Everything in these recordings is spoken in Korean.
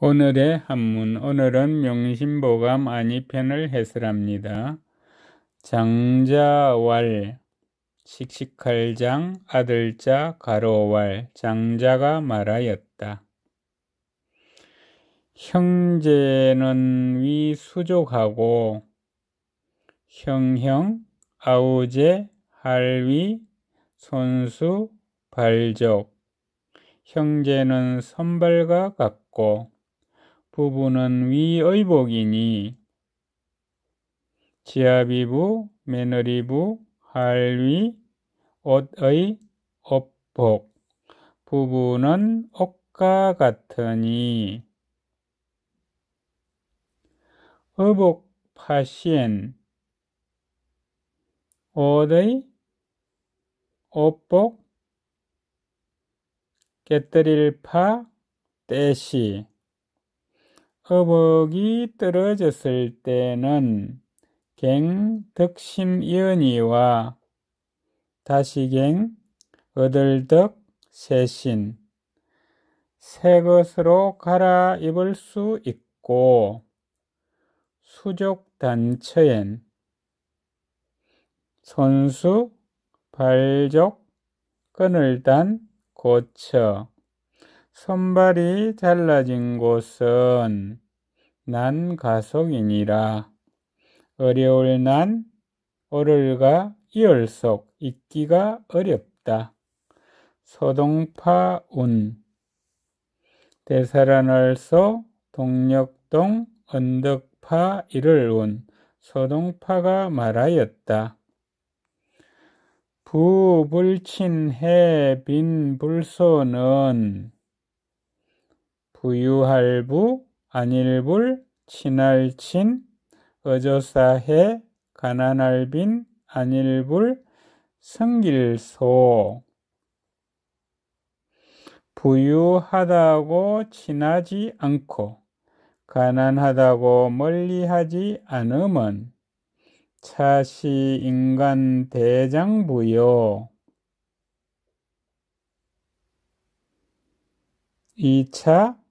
오늘의 한문 오늘은 명심보감 아니편을 해설합니다. 장자왈 식식할장 아들자 가로왈 장자가 말하였다. 형제는 위수족하고 형형 아우제 할위 손수 발족 형제는 선발과 같고 부부는 위의복이니 지압이부, 매너리부, 할위, 옷의 업복 부부는 옷과 같으니 의복 파시엔 옷의 옷복 깨뜨릴 파 떼시 허벅이 떨어졌을 때는 갱덕심이은이와 다시갱 어들덕 새신 새 것으로 갈아입을 수 있고 수족단처엔 손수 발족 끈을 단 고쳐 손발이 잘라진 곳은 난 가속이니라. 어려울 난 오를가 이을 속 있기가 어렵다. 소동파 운 대사란을소 동력동 언덕파 이를 운 소동파가 말하였다. 부불친해 빈불소는 구유할부, 안일불, 친할친, 어조사해, 가난할빈, 안일불, 성길소. 부유하다고 친하지 않고 가난하다고 멀리하지 않으면 차시 인간 대장부요. 2차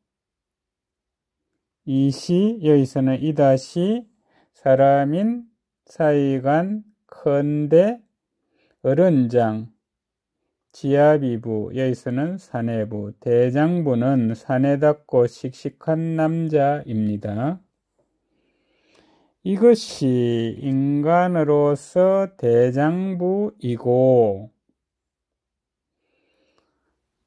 이시 여기서는 이다시 사람인 사이간 큰데 어른장 지하비부 여기서는 사내부 대장부는 사내답고 씩씩한 남자입니다. 이것이 인간으로서 대장부이고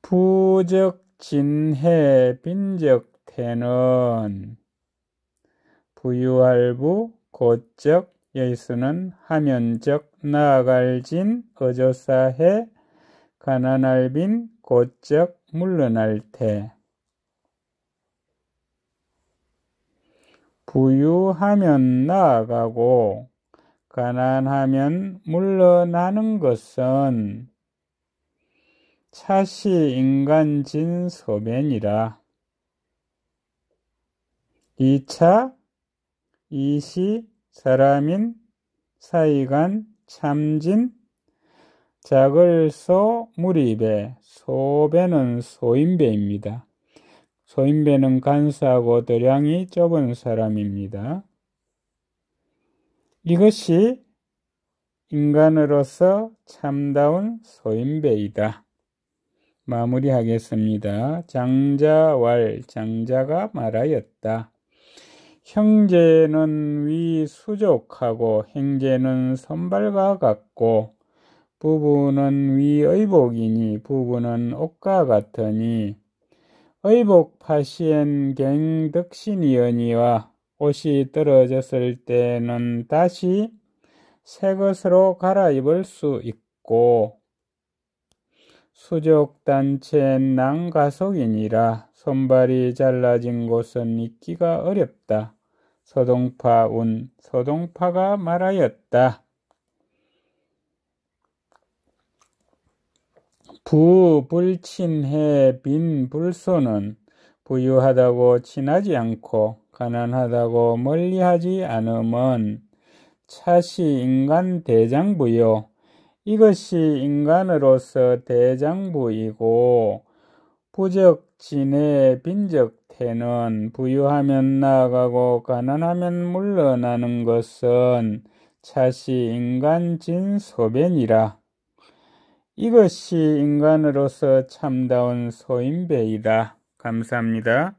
부적 진해 빈적 태는 부유할부 고적 예수는 하면적 나아갈진 어저사해 가난할빈 고적 물러날 태 부유하면 나아가고 가난하면 물러나는 것은 차시 인간 진소변이라. 이차 이시 사람인 사이간 참진 작을소 무립배 소배는 소인배입니다. 소인배는 간사하고 도량이 좁은 사람입니다. 이것이 인간으로서 참다운 소인배이다. 마무리하겠습니다. 장자왈 장자가 말하였다. 형제는 위수족하고 행제는 선발과 같고 부부는 위의복이니 부부는 옷과 같으니 의복 파시엔 갱덕신이언니와 옷이 떨어졌을 때는 다시 새 것으로 갈아입을 수 있고 수족단체 난가속이니라 손발이 잘라진 곳은 잊기가 어렵다. 서동파 온 서동파가 말하였다. 부불친해 빈 불소는 부유하다고 친하지 않고 가난하다고 멀리하지 않음은 차시 인간 대장부요. 이것이 인간으로서 대장부이고 부적진의 빈적 태는 부유하면 나아가고 가난하면 물러나는 것은 차시 인간 진소변이라. 이것이 인간으로서 참다운 소인배이다. 감사합니다.